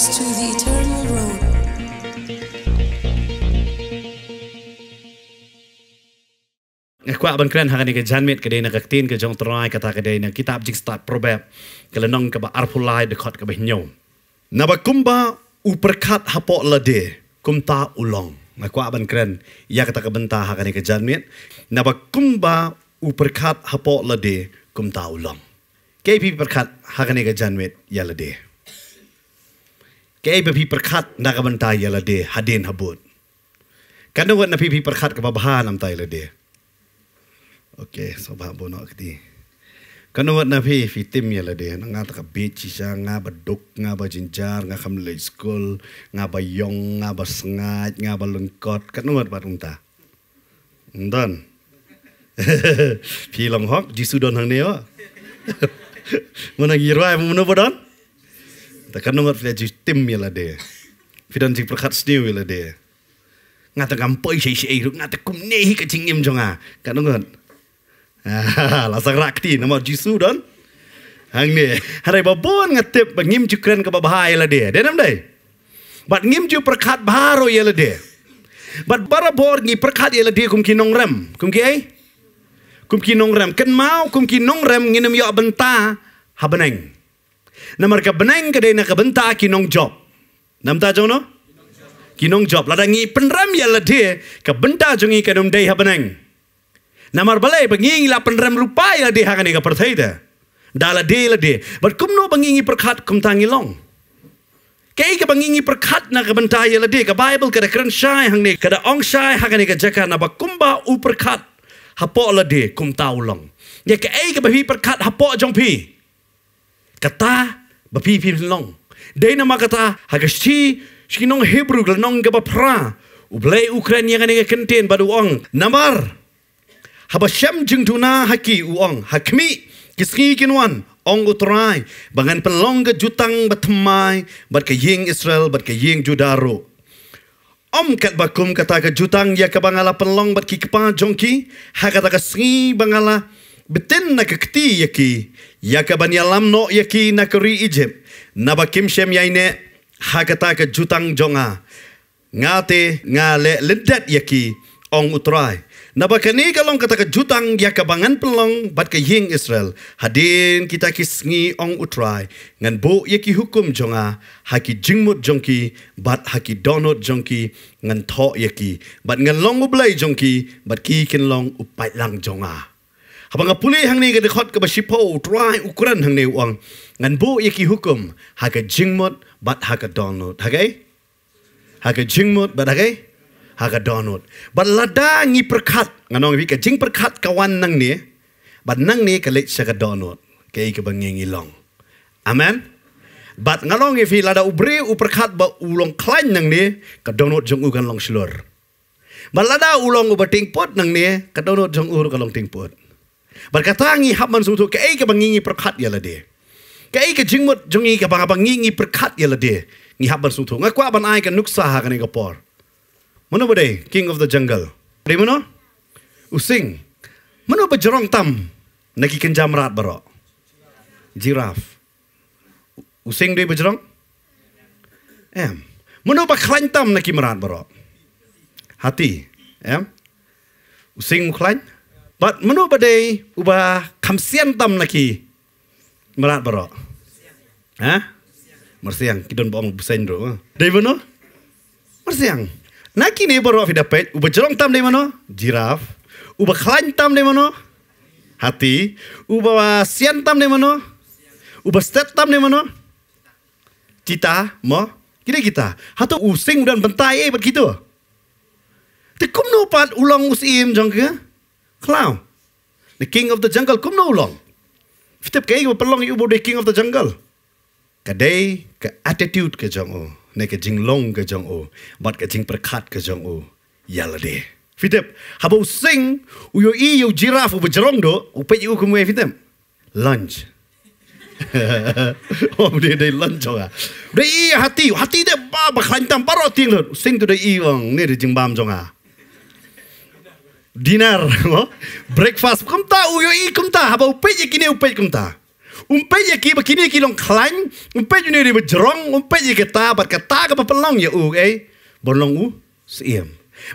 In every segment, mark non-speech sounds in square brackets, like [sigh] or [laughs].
course to the eternal road. Aku akan kalian hari ini ke janmit ke dia nak ketin ke jong terai kata ke dia nak kitab jing start proverb kelenong ke ba arpulai dekat ke bahnyo. Naba kumba uperkat hapo lade kumta ulong. Aku akan kalian ya kata ke bentah hari ini ke janmit. Naba kumba uperkat hapo lade kumta ulong. Kepi perkat hari ini ke janmit ya lade. กไอ้พี่ประคัดนักบันทายละเดฮัดเดนฮบุตกันนวันนพี่พี่ประคัดกับบ้านำตายละเดโอเคสบายบุญอักดีกันนวันนพี่ฟิติมยละเดนงาตะกับเบชิชางาบดุกงาบจินจารงาคำเลยสกูลงาบยองงาบสงาดงาบลุงกอดกันนวันปัตุงตาอันดันพี่ลองฮอกจิสุดอนทางเนี้ยวะมันอะไรวะมันอะไรบดอน Takkan nongat fila jis tim yang lade. Fila jis perkat sniu yang lade. Ngata gampoi si si eruk ngata kum nehi kecingim jonga. Ah. Kan nongat. Ah, [laughs] Lasak rakti nama jisu don. Hang ni. Harai babon ngatip ngim cukren ke babahai lade. Dia nam day. Bat ngim cuk perkat baru yang lade. Bat bara bor ngi perkat yang lade kum kinong rem. Kum kiai. Kum kinong rem. Ken mau kum kinong rem nginem yo abenta habeneng. Habeneng. Nomor ke benang ke dia nak benta kinong job. Nampak tak jono? Kinong job. Lada ngi penram ya lah dia ke benta jungi ke dia ha dia benang. Nomor balai bengi ngi lah penram lupa ya lah dia hakan ni ke pertai dia. Dah lah dia lah dia. But kumno bengi ngi perkhat kum tangi long. Kei ke bengi ngi perkhat na ke benta ya lah dia ke Bible kada keren syai hang ni. Kada ong syai hakan ni ke jaka na kumba u perkhat. Hapok lah dia kum tau long. Ya ke ei ke bahwi perkhat hapok jong pih kata bapi pim long dei nama kata hagashi shi nong hebru gla nong ga pra u blai ukraine yang ngene kenten badu ong namar haba shem jing tuna haki u ong hakmi kisngi kin wan ong u trai bangan pen long ga jutang batmai bat ke ying israel bat ke ying judaro Om kat bakum kata ke jutang ya ke bangala penlong bat ki kepa jongki. Ha kata ke sengi bangala betin na ke keti ya ki. Yakabani alam no yaki nakuri Egypt. Naba kimshem yaine hakataka jutang jonga. Ngate ngale lindet yaki ong utrai. Naba kani galong kataka jutang yakabangan pelong bat ke ying Israel. Hadin kita kisngi ong utrai. Ngan bu yaki hukum jonga. Haki jingmut jongki bat haki donut jongki ngan tok yaki. Bat ngan long ublay jongki bat kikin long lang jonga. Habang apuli hang ni gede khot ke basipo, try ukuran hang ni uang. Ngan bu iki hukum, haka jingmut, bat haka download. Hagai? Haka jingmut, bat hagai? Haka download. Bat lada ngi perkat, ngan orang ibika, jing perkat kawan nang ni, bat nang ni kelek syaka download. Kei ke bangin ilong. Amen? Bat ngalong ifi lada ubri uperkat ba ulong klan nang ni, ka download jong ugan long silur. Balada ulong ubating pot nang ni, ka download jong ur ka long ting pot. Berkata ngi hap man sungtu, kei ke bangi ngi perkat ya lede. Kei ke jingmut jungi ke bangga bangi ngi perkat ya lede. Ngi hap man sungtu. Ngakwa ban ai ke kan nuksa ha kani kapor. Mana bode, king of the jungle. Bode mana? Using. Mana berjerong tam? Naki kenjam rat baro. Jiraf. Using dia berjerong? Em. Mana berkelan tam naki merat baro? Hati. Em. Using kelan? Hati. บัดมนุบดีอุบาคำเสียนตำนาคีมราดบรอฮะมรเสียงกิดนบองบุเซนโดเดวนโมรเสียงนาคีนี่บรอฟิดาเปอุบาจรองตำเดวนโจิราฟอุบาคลานตำเดวนโฮัตีอุบาเสียนตำเดวนโอุบาสเตตตำเดวนโจิตาโมกิเลกิตาฮัตุอุสิงดันบันตายเอ้บัดกิตัวแต่คุมโนปัดอุลองอุสิมจังเก้อ clown. The king of the jungle, come no long. If you take a long, you will be king of the jungle. Ka day, ka attitude ka jong o. Ne ka jing long ka jong o. Bat ka jing prakat ka jong o. Yala de. Fitip, habo sing, uyo i yo giraffe uba jerong do, upe yu kumwe fitip. Lunch. [laughs] Om dia dah lunch juga. Dia hati, hati dia bab kelantan parot tinggal. Sing tu dia iwang ni dia jeng bam juga dinar. [laughs] Breakfast. Kum ta uyo i kum ta. Haba upe je kini upe kum ta. Umpe je ki bakini ki long klan. Umpe je ni ribe jerong. Umpe je kita. Bat kata ke papelong ya u. Eh. Bolong u. Siem.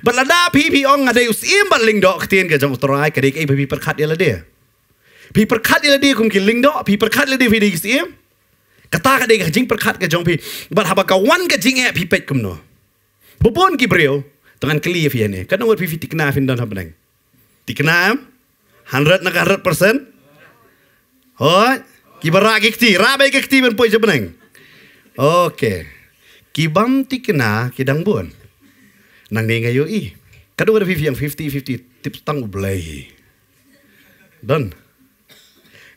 Bat lada pi pi ong ngade u siem bat ling dok. Ketien ke jam utarai. Kedik eh pi perkat ya lade. Pi perkat ya lade kum ki ling dok. Pi perkat lade pi dik siem. Kata ke dek jing perkat ke jong pi. Bat haba kawan ke jing eh pi pet kum no. Bupun ki brio. Bupun ki brio dengan clear ya ni. Kan nomor PVT kena fin don hapeneng. Tikna am 100 nak 100 persen. Oh, kibara gikti, rabai gikti pun poin jepeneng. Oke. Kibam tikna kidang bun. Nang ni ngayu i. Kan nomor PVT yang 50-50 tips tang ublehi. Don.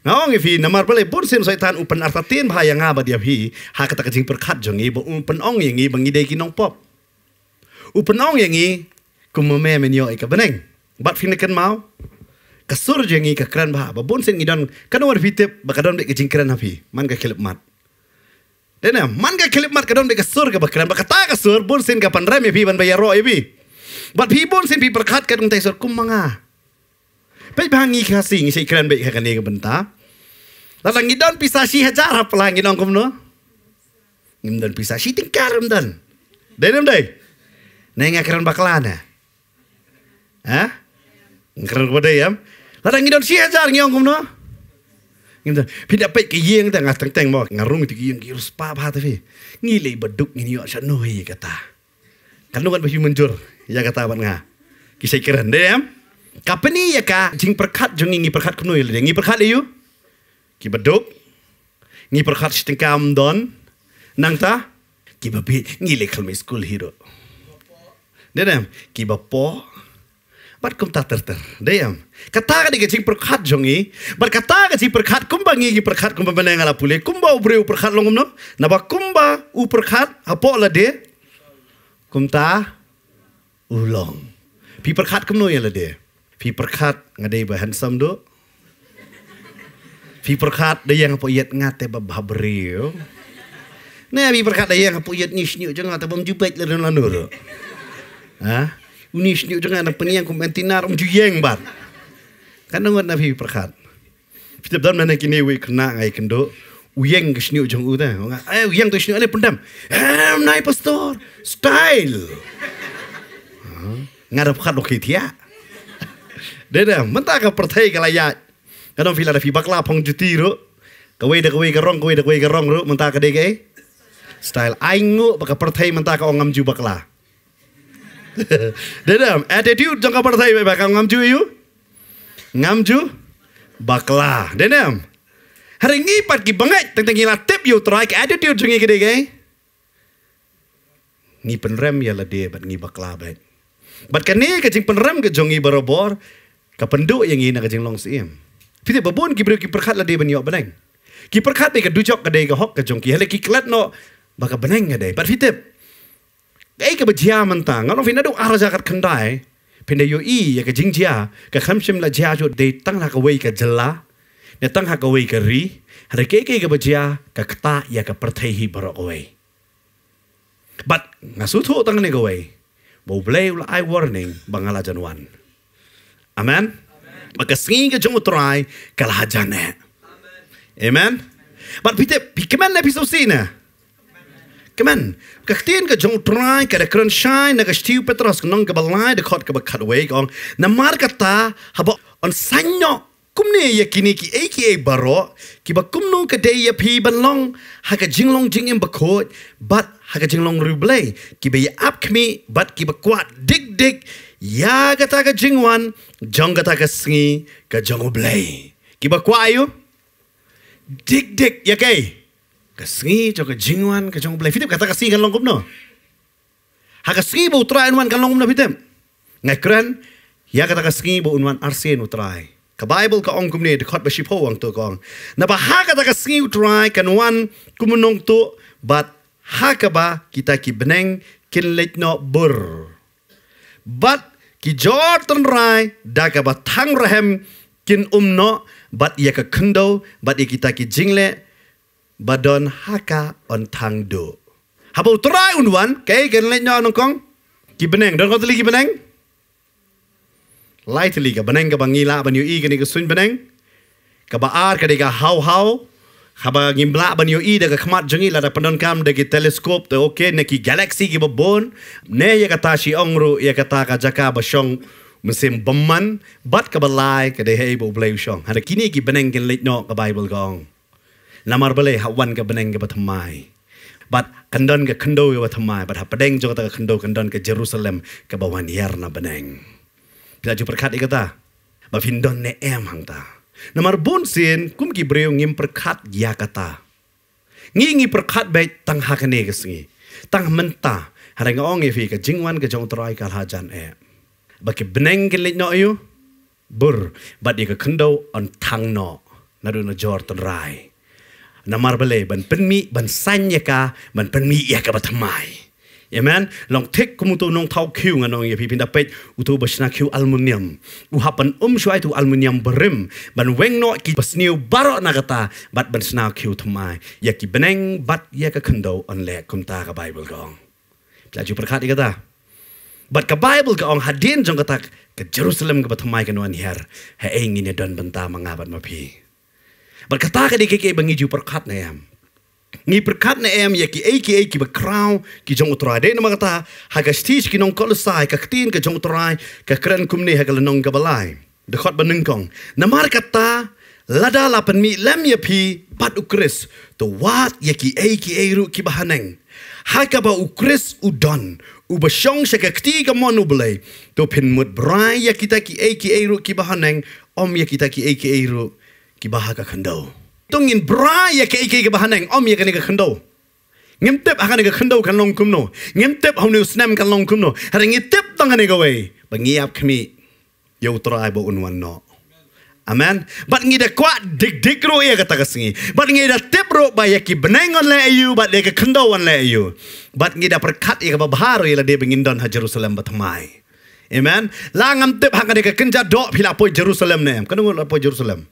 Nah, orang ini nama apa lepas sih saya tahan upen artatin bahaya ngah bah dia hi hak tak kencing perkat jengi bu upen ong yang ini bangi dekik nong pop u penong yang i kumeme menyo i kabeneng. Bat fina kan mau kasur je ngi kakran bah babon sen ngidon kan war fitep bakadon be kejingkeran hafi man ka kelip mat den man ka kelip mat kadon be kasur ka bakran bakata kasur bon sen ka panrem bi ya ban bayar ro ebi ya bat bi bon sen bi perkat ka dong tesor kum manga pe bang ngi ka sing si kran be ka kane ka benta la lang ngidon pisa si hajar hap lang ngidon kum no ngidon pisa si tingkar ngidon den dai Neng akhiran bakalan ya? Hah? Ngakhiran kepada ya? Lada ngidon si ajar ngiyong kumno? Ngidon. Pindah pek ke yeng tak ngasteng teng mo. Ngarung itu yeng kiri spa bahata fi. Ngilai beduk ngini yuk sya nuhi kata. Kanu kan bahi kan menjur. Ya kata apa nga? Kisah ikiran deh ya? Kapan ni ya ka? Jing perkat jong ngi perkat kumno yuk. Ngi perkat liyu? Ki beduk. Ngi perkat si tengkam don. Nang ta? Ki babi ngilai kalmai school hero. Det är det. Kiba på. Bat kum ta ter ter. Dayam. Kata ka di gajing perkhat jongi. Bat kata ka di perkhat kum bangi gi perkhat kum bana ngala pule. Kum ba ubre u perkhat longum no. Na ba kum ba u perkhat apo la de. Kum ta ulong. Pi perkhat kum no ya la de. Pi perkhat ngadei ba handsome do. Pi perkhat de yang apo yet ngate ba babri yo. Nah, pi perkhat de yang apo yet nyish nyu jong ngate bom jupet le ron lanur. Ha? Uni senyuk jangan ada peniang kum antinar um juyeng bar. Kan nungut nabi perkhat. Setiap tahun mana kini we kena ngai kendo. Uyeng ke senyuk jang uta. Eh, Ay uyeng tu senyuk ale eh, pendam. Ham eh, nai pastor. Style. Ha? Ngarap khat lokhi tia. [laughs] Dede, mentah ke pertai ke layak. Kadang fila ada fibak lah pong juti ruk. Kewe de kewe gerong, kewe de kewe gerong ruk. Mentah ke dekei. Style. Ay nguk baka pertai mentah ke ongam jubak lah. [laughs] Dedam, attitude jangka pertai bakal ngamju yu. Ngamju bakla. Dedam. Hari ini pergi bengek tentang gila tip yu terakhir attitude jengi gede gay. Ni penrem ya lede bat ngi bakla bat. Bat kene kejeng penrem kejongi barobor kependuk yang ina kejeng long siem. Fitih babon ki beriki perkat lede lah benyok beneng. Ki perkat be kedujok kedai ke hok kejongki. Hele ki klat no baka beneng ngadai. Bat fitih ไอ้กบจียมันต่างงั้นฟินาดูอาราจักขันได้พินเดียวอียากจิงจียกับคำชิมละจียจุดเดตั้งหักเวกับจลาเนี่ยตั้งหักเวกับรีฮารเกเกกับจียกับขตาอยากกับประเทศฮิบรอกเวบัดงั้นสุดทุกตั้งนี่กเวบูเบลว์ละไอวอร์นิ่งบังอาลาจันวันอเมนมากระสิงกับจมุตรายกับลาจันเน่อเมนบัดพี่เจพี่เคมันเลยพิสูจน์สินะ Gymyn, gach di yn gydwng drai gyda gryn siain na gysdiw bydr os gynnwng gyda lai dy cod gyda cadweig ond na mar gyda hafo ond sanio gwmni eia gynnu gy ei gy ei baro gy ba gwmnw gyda eia pi ban long hag a jinglong jingin bacod bat hag a jinglong rhyw blei gy ba ha eia ap cymi bat gy ba gwad dig dig ia ya gyda gyda jingwan jong gyda gyda syngi gyda jong o blei gy ba gwa ayw dig dig ia gyda ka sri jinguan, ka jingwan ka fitem kata ka kan longkom no ha ka sri bo try kan longkom no fitem ngai kran ya kata ka sri bo unwan arse no try ka bible ka ongkom ne de khot ba shipo kong na ba kata ka sri kan wan kum nong but ha ka kita ki beneng kin lech no bur but ki jor ton rai da ka rahem kin umno. but ia ka khndo but ye kita ki jingle badon haka on tang do. Habo try unwan, kay gan let nyo anong kong? Ki beneng, don kong tali ki beneng? Lai tali ka beneng ka bangila, banyo i gani ka sun beneng? Ka ba ar ka dika hau hau? Haba ngimbla banyo i daga kemat jengi la da pendon kam daga teleskop te oke okay, neki galaxy ki bebon. Ne ya kata si ongru, ya kata ka jaka ba syong musim beman. Bat ka ba lai ka dehe ibu blay syong. Hada kini ki beneng kin lit nyo ka Bible gong. Ka นามาร์เบเล่ฮะวันกับเบนงกับทำไมบัดคันดอนกับคันโดกับทำไมบัดฮะเบนงจงกับคันโดคันดอนกับเยรูซาเล็มกับบาวันเยอร์นาเบนงพี่จะประคัดอีกต่าบัดฟินดอนเนเอมหังตานามาร์บุนซินคุ้มกิบเรียงงิมประคัดยากต่างี้งี้ประคัดไปตั้งฮักเนกสิงตั้งมันตาหารงอองเอฟีกับจิงวันกับจงตรอยกับฮาจันเอบักเบนงกันเล็กน้อยบุรบัดอีกคันโดอันทังนอนารุนจอร์ตันไรนมารเบเลบันเป็นมีบันสัญญากามันเป็นมีเอกบัตทำไมเอเมนลองเทคกุมตัวน้องเท้าคิวงานองยพิพินดาเปอุทุบชนะคิวอลมูเนียมอุหปันอุมช่วยตัวอลมูเนียมบริมบันเวงนอกิปสเนียวบารอนากตาบัดบันสนาคิวทำไมอยากกิบเนงบัดเอกคันโดอันแหลกคุณตากับไบเบิลกองจะจูประคาดอีกตาบัดกับไบเบิลกองฮัดดินจงกตักกับเยรูซาเล็มกับทำไมกันวันเฮียร์เฮเองนี่เนี่ยดันบันตามังอาบันมาพี Berkatakan dia kekei bangi jiu perkat na em. Ngi perkat na em yaki eiki eiki bekrau ki jong utra de na makata haga stis ki nong kol sai ka ketin ka jong utra ka keren kum ni haga lenong ka balai. Dekot benengkong. Na mar kata lada lapen mi lem ya pi pat ukris to wat yaki eiki eiru ki bahaneng. Haka ba ukris udon uba shong shaka kti ka monu belai to pin mut brai yakita ki eiki eiru ki bahaneng om yakita ki eiki eiru kibaha ka khando tungin bra ya ke ke ke bahaneng om ya kene ka khando ngem tep akane ka khando kan long kumno ngem tep hone usnam kan long kumno harang ye tep tangane ga wei bangi ap kami yo trai bo unwan no amen but ngi de kwa dik dik ro ya kata kasingi but ngi de tep ro ba ya ki beneng on le you but de ka khando on le you but ngi de perkat ya ba bahar ya lah de bingin don ha jerusalem batamai Amen. Langam tip hakade ka kenja do pila po Jerusalem ne. Kenung lo po Jerusalem.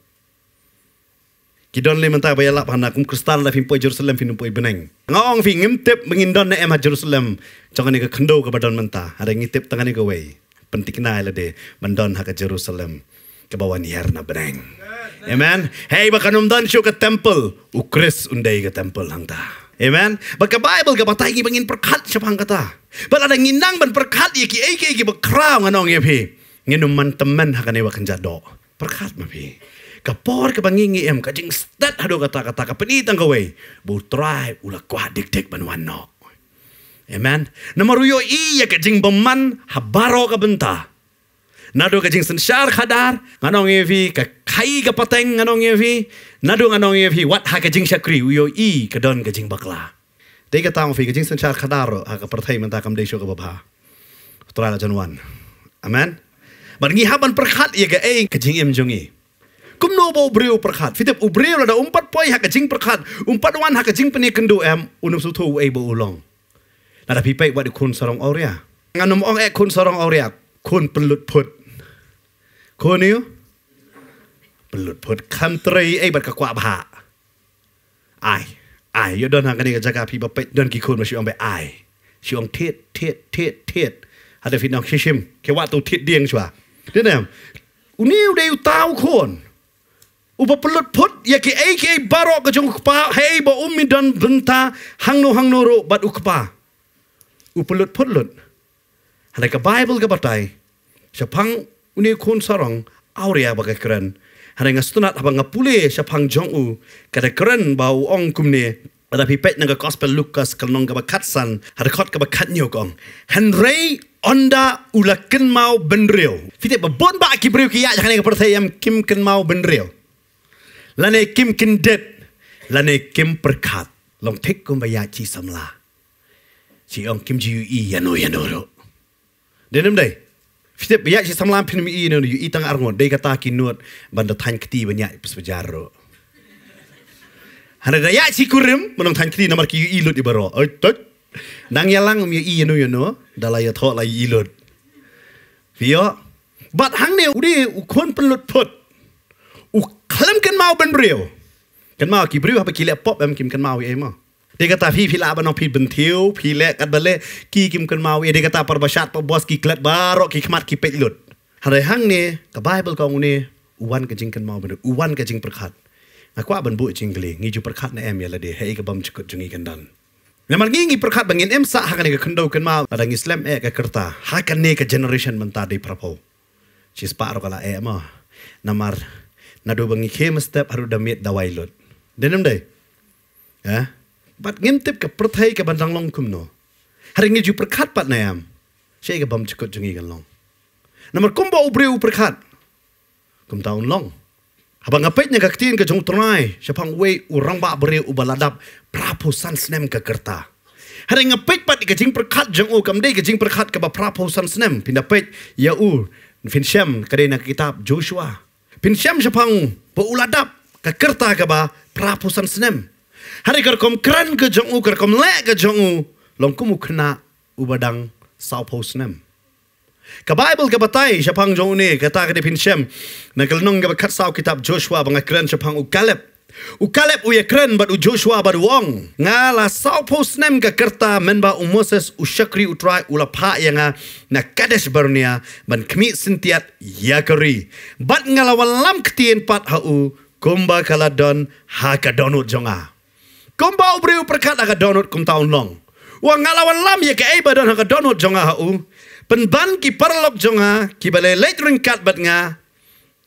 Kidon le menta bayala pana kum kristal la pimpo Jerusalem pimpo ibeneng. Ngong fi ngem tep mengindon em ha Jerusalem. Jangan ke kendo ke badan menta. Ada ngi tep tangani ke wei. Pentik na le de mendon ha ke Jerusalem. Ke bawa niar na beneng. Amen. Hey ba kanum don shu ke temple. U Kris undai ke temple hang ta. Amen. Ba ke Bible ke ba tai ki bangin perkat shu hang kata. Ba ada nginang ban perkat ye ki ai ki ki ba kraung anong ye pi. Nginum man temen ha kanewa kanjado. Perkat ma pi. Kapor ke pangingi em kajing stat hado kata kata kepenitan kawai. Bu try ulah kuah dik dik banuan no. Amen. yo iya kajing beman habaro kebenta, Nado kajing sensyar khadar nganong evi ka kai ka pateng nganong evi. Nado nganong evi wat ha kajing syakri yo i don kajing bakla. Dei ka tang fi kajing sensyar khadar ha ka pertai mentakam desho ka baba Try la janwan. Amen. Barngi haban perkat ya ga e kajing em jongi. กุมโนบอบริวประคัดฟิเตปอุบริวระดาอุมปัดปอยหักกระจิงประคัดอุมปัดวันหักกระจิงเป็นเีกันดูเอ็มอุนุสุทูเอเบอุลองระดาพี่ไปวัดคุณสรองออเรียงานนมองเอกคุณสรองออเรียคุณเป็นลุดพุดคุณนิวเป็นลุดพุดคันตรีเอบัดกะกว่าผาไอไอยอดดินหักกันนี่กับจักรพี่บัดไปดินกี่คนมาช่วองไปไอช่วงเทดเทดเทดเทศดัาเตอรฟินน้องเชิชิมแค่ว่าตัวเทดเดียงชัวเดี๋ยวนี้อุนิวเดียวเต้าคน Uba pelut put, ya ki ei ki baro ke jong kpa, hei ba umi dan benta hangno hangno ro bat ukpa. U pelut put lut. Hanai ke Bible ke batai, siapang uni kun sarong, auria ya ba ke keren. Hanai nga stunat apa nga pule siapang jong u, kada keren ba u ong kumne, pada pipet nga gospel Lucas kalnong ke bakatsan, hada kot ke bakat nyokong. Henry onda ula ken mau benrio. Fitip ba bon ba ki brio ki ya, jangan nga pertayam kim ken mau benrio. และในกิมกินเด็ดและในกิมประคาดลองเทคกุมบยาชีสัมลาชีองกิมจิวอียานุยานุรุเดนมได้ฟิเตบยาชีสัมลาพินมีอีนุอยู่อีตังอารงวดได้กตากินนวดบันดาทันคตีบัญญัติปัสปจารุฮันเดยาชีคุริมมันองทันคตีนมารคิวอีลุดอิบารอเอ้ยตุ๊ดนางยาลังมีอียานุยานุดาลายทอลายอีลุดฟิโอบัดหังเนี่ยอุดีอุคนเป็นลุดพุด khlem ken mau ben brio ken mau ki brio ha ki le pop em kim ken mau ye ma de kata phi phila ba no phi ben thiu phi le kat bale ki kim ken mau ye de kata par bashat pa bos ki klat baro ki khmat ki pet lut hare hang ne ka bible ka ung ne uwan ka jing ken mau ben uwan ka jing prakhat ma kwa ben bu jing gle ngi ju prakhat na em ye ya la de he ka bam chuk jung ngi ken dan Nama ngi ngi perkhat bangin em sa hakane ka kendau ken mau pada ngislam e ka kerta hakane ka generation mentar di prapo. Cis paro kala e ma namar nadu bangi ke mestep haru damit dawai lot. Denam dai. Ya. Ha? Pat ngintip ke perthai ke bandang long kum no. Hari ngi ju perkat pat nayam. Sye ke bam cukut jungi kan long. Namar kum ba ubre u perkat. Kum taun long. Habang ngapet nya kaktin ke jung tunai, sepang we urang ba bre u baladap prapo san snem ke kerta. Hari ngapet pat ke jing perkat jung u kam dei ke jing perkat ke ba prapo san snem pindapet ya u. Finsham kerana kitab Joshua pinsyam siya pang pauladap ka kerta ka ba prapusan senem. Hari kar kom kran ka jong u, kar kom le ka jong u, long kumu kena ubadang sao po senem. Ka Bible ka batay siya pang jong u ni, kata ka di pinsyam, nagal nung ka ba kat sao kitab Joshua, bangga kran siya pang u Caleb, U Caleb u Yekren but u Joshua but u Wong. Nga la sau post nem ka kerta men ba u Moses u Shakri u Troy u la pa yanga na Kadesh Barnea ban kmi sintiat Yakari. Bat nga la walam ktien pat ha u kumba kala don ha ka donut jonga. Kumba u bri u perkat ha donut kum taun long. Wa nga la walam ye ka eba don ha ka donut jonga ha u. Penban ki perlop jonga ki balai late ringkat bat nga.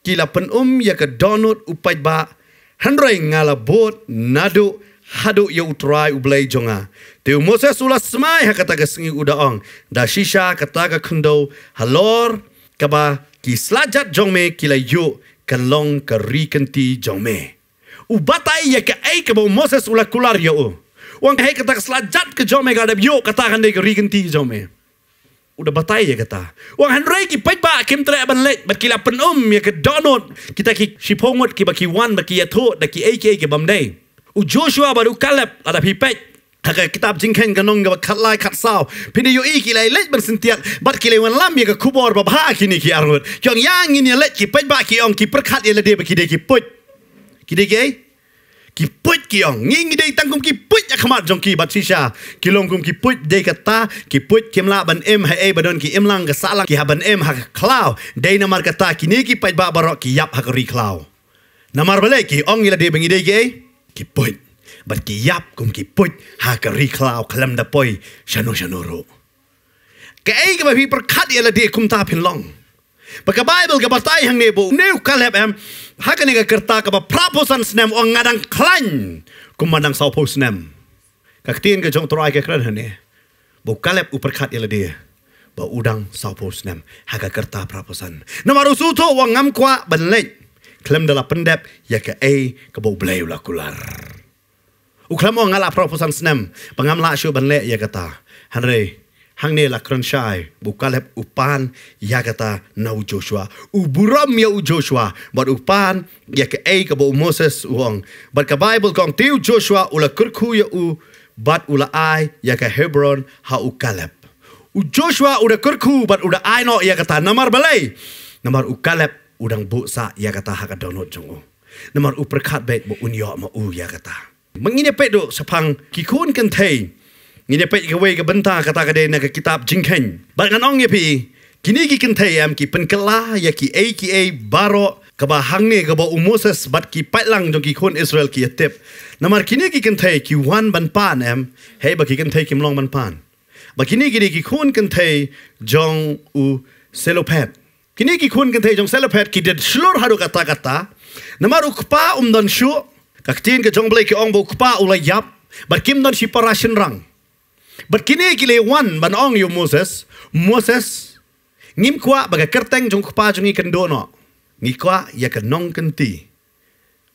Kila penum ya ke donut upaj ba' Henry ngalabot nado hadu ya utrai ublay jonga. Tiu Moses ulas semai ha kataga sengi udaong. Da shisha kataga kendo halor kaba ki selajat jongme kila yuk kelong keri kenti jongme. Ubatai ya ke ay kaba Moses ulas kular ya u. Wang hei kataga selajat ke jongme gada yuk katakan dek keri kenti jongme. jongme udah batai je kata. Wang Henry ki pai ba kim tre ban le bat kila pen um ya ke donot kita ki si pongot ki ba ki wan ba ki ya tho da ki ai ke ke bam dai. U Joshua ba du kalap ada pi pai ha ke kitab jing ken ga nong ga khat lai khat sao pi ni yu i ki lai le ban sin tiat bat ki le wan lam ya ke kubor ba ba ki ni ki arut. Kyong yang ni ya le ki pai ba ki ong ki per khat ya le de ba ki de ki put. Ki de ke kipuit kiong ngingi dei tangkum kipuit akmat jong ki batsisha kilong kum kipuit dei kata kipuit kimla ban em ha e badon ki imlang ka salang ki haban em ha klau dei namar kata kini ki pait ba barok ki yap ha ri klau namar bale ki ong ila dei bangi dei ge kipuit bat ki yap kum kipuit ha ka ri klau klam da poi shano shano ro ka ei ka ba bi perkat ila dei kum ta pin long Baka Bible ka bertai hang nebu. Neu kalep em. Haka nega kerta ka praposan snem o ngadang klan. Kumandang sau po snem. Kak tiin ka jong terai ka keren hane. Bu kalep uperkat ila dia. Ba udang sau po snem. Haka kerta praposan. Nama rusuto o ngam kwa benlek. Klem dala pendep ya ke A ke bau belayu lah kular. Uklem o ngalah praposan snem. Pengam lak syu benlek ya kata. Henry. Henry hang ne lakran shai bukaleb upan yakata na u joshua u buram ya u joshua bar upan ya ke ei ka moses uong bar ka bible kong tiu joshua ula kurku ya u bat ula ai ya ke hebron ha u kaleb u joshua ula kurku bat ula ai no ya kata namar balai namar u kaleb udang buksa ya kata ha ka donot jungu namar u perkat bet bo unyo ma u ya kata mengine pedo sepang kikun kentei Ngini pa ikaw ay kabanta kata ka na kakitap jingkeng. Ba nga nong yapi, kinigi kintay am ki penkala ya ki aka baro kaba hangne kaba umoses bat ki patlang jong ki kon Israel ki atip. Namar kinigi kintay ki wan ban pan am, hey ba ki kintay ki mlong ban pan. Ba kinigi ni ki kon kintay jong u selopet. Kinigi kon kintay jong selopet ki did shlur haru kata kata. Namar ukpa umdan shu, kaktin ka jong blay ki ong ba ukpa ulayap. Bar kim don shi parashin rang. But kini kile wan ban ong yo Moses, Moses ngim kwa baga kerteng jong kpa jong i kendo no. Ngi kwa ya ka nong kenti.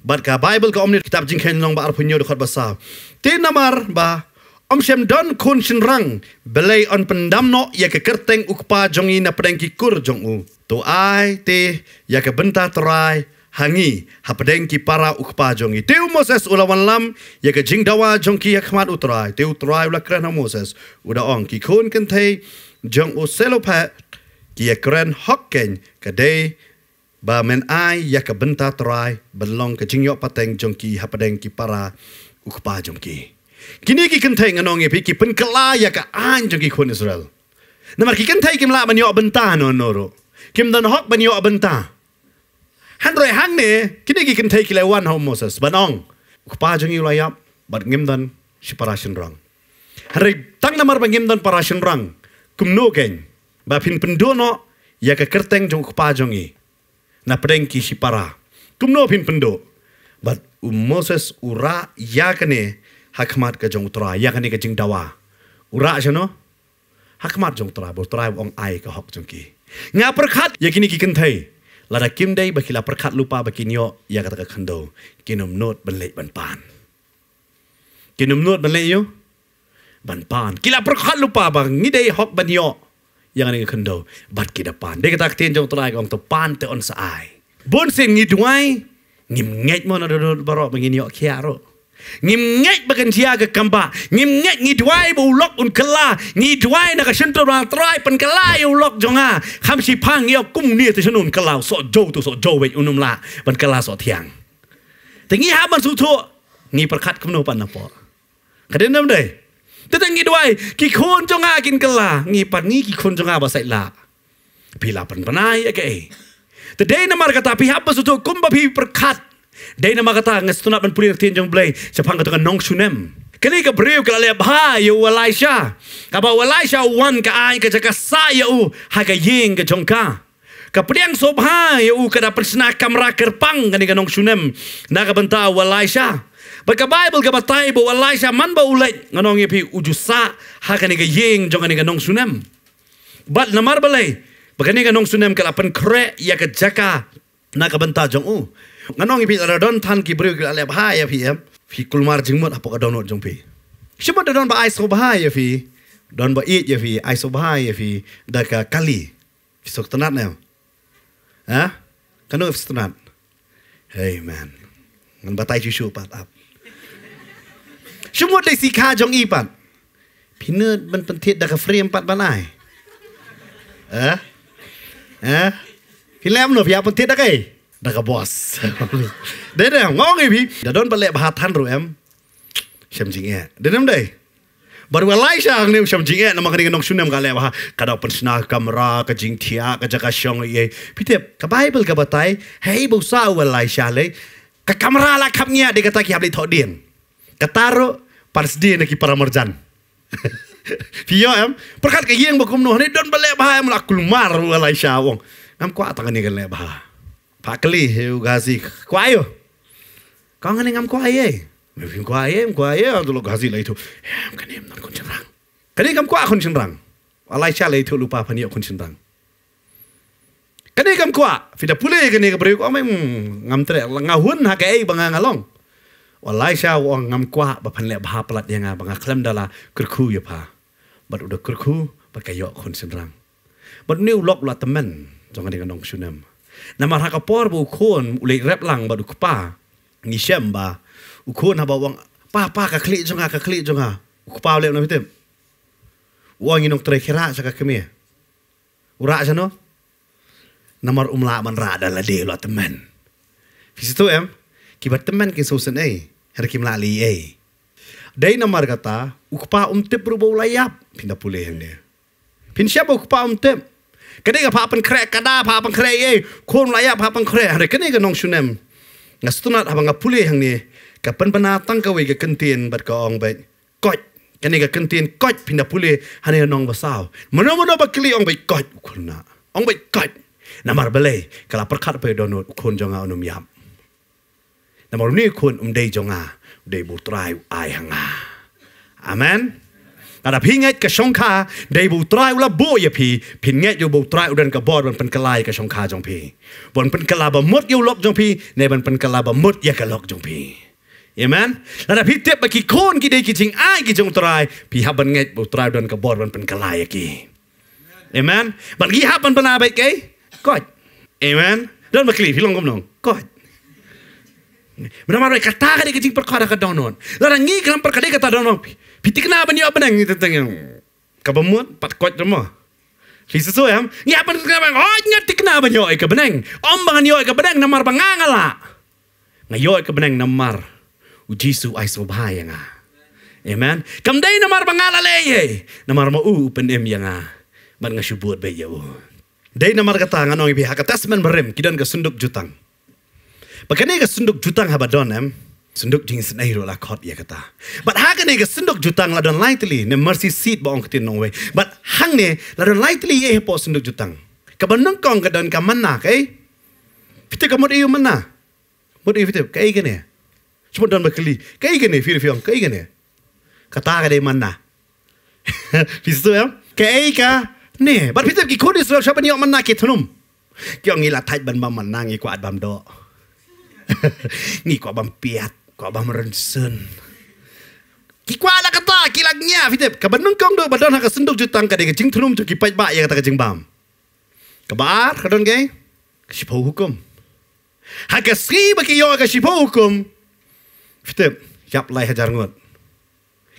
But ka Bible ka omni kitab jing ken long ba arpun yo dukhat basa. Te namar ba om shem don kun shin rang belay on pendam no ya ka kerteng ukpa jong i na pedeng kur jong u. To ai te ya ka benta terai hangi hapdeng ki para ukpa jongi teu moses ulawan lam ya ke jing dawa jong ki yakmat utrai teu trai ula kren ha moses uda ong ki kon ken thei jong u selopa ki kren hokken ka dei ba men ai ya ke benta trai belong ke jing yo pateng jong ki hapdeng ki para ukpa jong ki kini ki ken thei ngong e piki pen kala ya ka an jong ki kon israel Namar kikentai kim la banyo abenta no noro. Kim dan hok banyo abenta. Han rồi hang nè, cái này kinh thấy cái lewan hao Moses, bà nong, cái ba chung yu lai yap, bà ngim dân, si parashin rang. Han rồi tăng namar bà ngim dân parashin rang, kum nô kênh, bà phin pendu no, ya ke kerteng chung cái ba chung yi, na preng ki si para, kum nô phin pendu. Bà u Moses ura ya kene, hakmat ke chung utra, ya kene ke jing dawa, ura chano, hakmat chung utra, bà utra wong ai ke hok chung ki. Nga perkhat, ya kini kikin thay, ลาดกิมได้บักขิลาประคัดลูปาบักินยอยากจะกันดูกินนมโนดบันเลบันปานกินนมโนดบันเลยบันปานกิลาประคัดลูปาบังนี่ได้ฮอกบันยอยางไงกคันดูบัดกีดปานได้กระตักเตียนจงตรายกองตัวปานเตอันสายบนเสงนีิด้วยงิมเง็ดมอนอดดบารอบังินยอแค่รู้นิมเงยประกันชียกับกัมบะนิมเงยงิดวายบุล็อกอุนกลางิดวายนักชนตระงตรายเป็นกลาอยู่ล็อกจงอาคำสีพังเงียกุ้มเนี่ยที่ชนุนกลาวสอโจตุสอโจเวอุนุมลาเป็นกลาสอเทียงแต่งี้ฮามันสุทุงี้ประคัดคำนปันนะปอขเด่นน้ำเลยแต่งี้ด้วยกี่คนจงอากินกลางี้ปันนี้กี่คนจงอาบาใส่ละพิลาปันปนายแกแต่เดนมาร์กตาพี่ฮับมันสุทุกุ้มบะพีประคัด Dei na makata nga stuna ban puri tin jong blay sa pangka tunga nong sunem. Kini ka brio ka lalep ha yu walay siya. Kaba walay siya wan ka ay ka jaka saya u ha ka ying ka jong ka. Ka priang sob ha yu u ka da persina kamra kerpang kani ka nong sunem. Na ka banta walay siya. But ka Bible ka batay bo walay siya man ba ulit nga nong ipi uju sa ha ka ni ka ying jong ka ni ka nong sunem. But namar balay. Bagani ka nong sunem ka lapan kre ya ka jaka na ka banta jong u. Uh. งั้นน้องพี่เราโดนท่านกี่บริวกี่อะไรบ้าอย่าพี่ครับพี่กลุ่มมาจึงหมดอพกระโดนจงพี่ชิมันโดนบ้าไอ้สบายอย่าพี่โดนบ้าอีดอย่าพี่ไอ้สบายอย่าพี่ดักกะลีพี่สกตนัดแล้วฮะกันโน้ตสตนัดเฮ้ยแมนงั้นบ้าไตชิชูปัดอับชิมันได้สีขาจงอีปัดพี่เนื้อมันเป็นเทียดดักเฟรมปัดบ้านไหนเออเออพี่แล้วหนูพี่อาเป็นเทียดดักไอ้ da ka boss [laughs] de de ngo ngi bi da don ba le ba than ru em sham jing e de nem de bar wa lai sha ang nem sham jing e na ma ngi nong shunem ga le ba ka da pon sna ka mra ka jing thia ka ja ka shong ye pi te ka bible ka ba tai hey bo sa wa lai sha le ka kamra la kham nya de ka ta ki habli tho din ka taro pars di na ki paramarjan Fiyo [laughs] em, perkat ke yeng bakum nuh ni don bele bahaya mulakul maru alaisha wong. Nam kuat tangan ni kan le bahaya. Pakli, eu gazi, quaio. Kang ning am quaie. Me fin quaie, am quaie, ando lo gazi leito. Am kanem nan kunchrang. Kani kam kwa khun chinrang. Alai cha leito oh, lu pa phani khun chinrang. Kani kam kwa, fida pule kani ka breu am ngam tre la hun ha ke ai banga ngalong. Alai cha wa ngam kwa ba phan le ba plat yang banga klem dala kurku ya pa. Bat udah kurku, bat kayo khun chinrang. Bat niu lok la temen, jangan dengan dong shunam na mar haka por bu khon ulai rep lang baduk pa ni shem ba u khon ha ba wang pa pa ka kli jong ka kli jong ha ku pa le na pitem wang inok tre khira sa ka kemi ura sa no na mar umla man ra da la de lo temen fisitu em ki bat temen ki so sen ei her kim la li ei dei na mar kata u pa um tep ru bo la yap pinda pule hen ne pin shem ku pa um tep กันได้กับพาปันแครกกระดาพาปันแครเอ้ยคนไรอะพาปันแครอะไรกันได้กับน้องชุนเอมงั้นสตุนัดทำงั้นพูดเลยทางนี้กับปันปนาตั้งกวีกับกันเตียนบัดกองไปกอดกันได้กับกันเตียนกอดพินาพูดเลยฮันเอาน้องมาสาวมันเอามันเอาไปกลีองไปกอดคนน่ะองไปกอดนามาร์เบเล่กลับประคัดไปโดนคนจงอาอนุมยับนามาร์นี่คนอุ้มได้จงอาได้บุตรายอายหังอา amen กระพีงเงกับชงคาไดบูตรายอุลบุยพีพินเงยอยู่บูตรายอุดันกับบอดบนเป็นกลายกับชงคาจงพีบนเป็นกลาบมุดยู่ลบจงพีในบนเป็นกลาบมุดยากลอกจงพีเอเมนลระพี่เจทปไปกี่คนกี่เด็กกี่ทิงอายกี่จงตรายพี่ฮับบนเงยบูตรายอุดันกับบอดบนเป็นกลายกี่เอเมนบันกี่ฮับบนปนาไปกี่ก็เอเมนเดินมาคลีพี่ลงกัหน้องก็มันมาเลยกระตากระดิกจิงประคาระกระดอนนแล้วนี่กำประคดิกระดอนนพิจิกนาบันยอบันงี่ตั้งยังกับมุดปัดกอดจมูกลิสสวยมเงียบันกระบังโอ้ยเงียบติกนาบันยอยกับบันงอมบังยอยกับบันงน้ำมันบังงางละงยอยกับบันงน้ำมันอุจิสุไอสุบายังอ่ะเอเมนกำได้น้ำมันบังงาละเลยเย่น้ำมันมาอู้เป็นเอ็มยังอ่ะมันงาชูบวดเบียวได้น้ำมันกระตางันองค์พิฮักเทสเมนบริมกิดันกับสุนดุกจุตัง Bagaimana senduk jutang haba lah donem, senduk jing senai ro la kot ya kata. But ha kene ga senduk jutang la don lightly ne mercy seat ba ongkitin no way. But hang ne la don lightly ye po senduk jutang. Ka ban nang kong ga don ka mana ke? Eh? Pite ka mod iyo mana? Mod iyo pite ka eh i kene. Cuma don bakli. Ka i kene fir fiong ka i kene. Kata ka de mana? Pis tu ya. Ka i [laughs] ka eh ne. But pite ki kodis ro shapani o mana ki thunum. Kyong ila tight ban ban mana ngi kwat bam do. [laughs] ni kau abang piat, kau abang merensen. Ki kuah lah kata, ki lagnya. Fitip, kabar nung kong dua badan haka senduk jutang kadeh kecing tenum cok kipaj bak ya kata kecing bam. Kabar, kadon gay? Kesipau hukum. Haka sri baki yo haka sipau hukum. Fitip, yap lai hajar ngut.